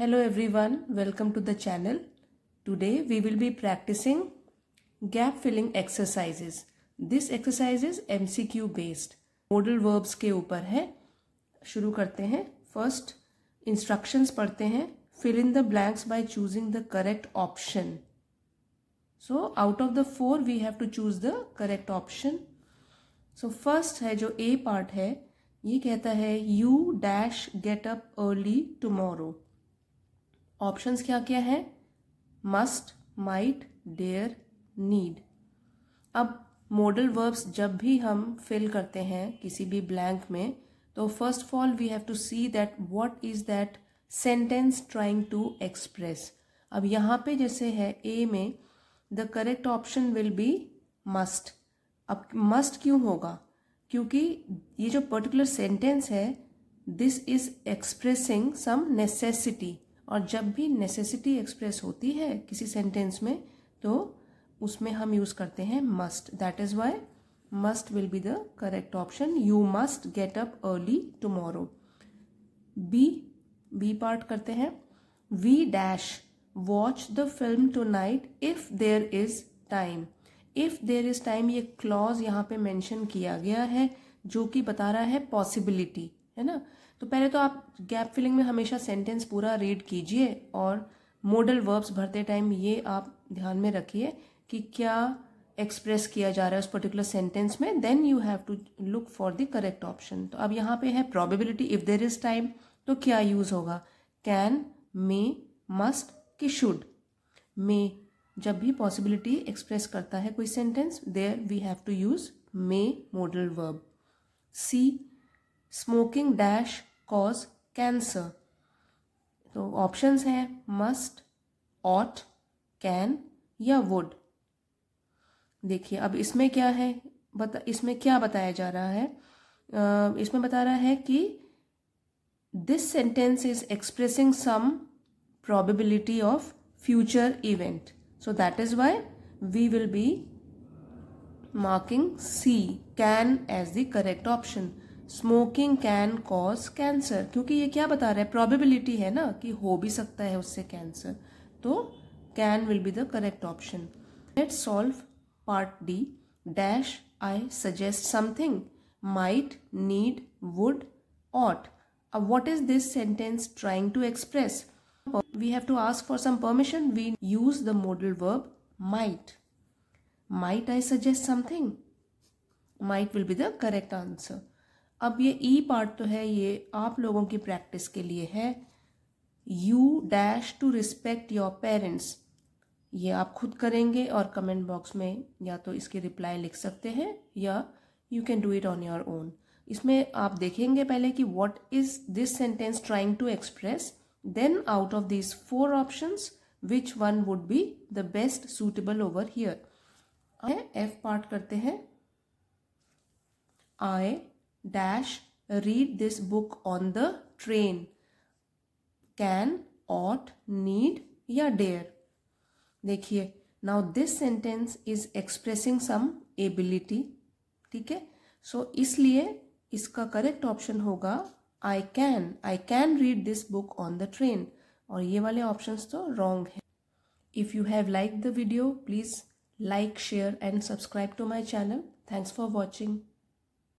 Hello everyone, welcome to the channel. Today we will be practicing gap filling exercises. This exercise is MCQ based. Modal verbs के ऊपर है शुरू करते हैं first instructions पढ़ते हैं fill in the blanks by choosing the correct option so out of the four we have to choose the correct option so first है जो ए पार्ट है ये कहता है you dash get up early tomorrow options क्या क्या है must might dare need अब मॉडल वर्ब्स जब भी हम फिल करते हैं किसी भी ब्लैंक में तो first of all we have to see that what is that sentence trying to express अब यहाँ पे जैसे है ए में the correct option will be must अब मस्ट क्यों होगा क्योंकि ये जो पर्टिकुलर सेंटेंस है this is expressing some necessity और जब भी नेसेसिटी एक्सप्रेस होती है किसी सेंटेंस में तो उसमें हम यूज़ करते हैं must that is why must will be the correct option you must get up early tomorrow B B part करते हैं we dash watch the film tonight if there is time if there is time ये clause यहाँ पे mention किया गया है जो कि बता रहा है पॉसिबिलिटी है ना तो पहले तो आप गैप फिलिंग में हमेशा सेंटेंस पूरा रीड कीजिए और मॉडल वर्ब्स भरते टाइम ये आप ध्यान में रखिए कि क्या एक्सप्रेस किया जा रहा है उस पर्टिकुलर सेंटेंस में then you have to look for the correct option तो अब यहाँ पे है probability if there is time तो क्या यूज़ होगा कैन मे मस्ट कि शुड मे जब भी पॉसिबिलिटी एक्सप्रेस करता है कोई sentence there we have to use may modal verb C smoking dash cause cancer तो ऑप्शंस हैं मस्ट ऑट कैन या वुड देखिए अब इसमें क्या है बता इसमें क्या बताया जा रहा है uh, इसमें बता रहा है कि this sentence is expressing some probability of future event so that is why we will be marking C can as the correct option smoking can cause cancer क्योंकि ये क्या बता रहा है प्रॉबिबिलिटी है ना कि हो भी सकता है उससे कैंसर तो can will be the correct option let solve part D dash I suggest something might need would ought अब what is this sentence trying to express we have to ask for some permission we use the modal verb might might I suggest something might will be the correct answer अब ये ई e part तो है ये आप लोगों की practice के लिए है you dash to respect your parents ये आप खुद करेंगे और कमेंट बॉक्स में या तो इसकी रिप्लाई लिख सकते हैं या you can do it on your own इसमें आप देखेंगे पहले कि what is this sentence trying to express then out of this four options which one would be the best suitable over here F part करते हैं I dash read this book on the train can ought need या dare देखिए now this sentence is expressing some ability ठीक है so इसलिए इसका correct option होगा I can I can read this book on the train और ये वाले ऑप्शन तो रॉन्ग हैं if you have like the video please like share and subscribe to my channel thanks for watching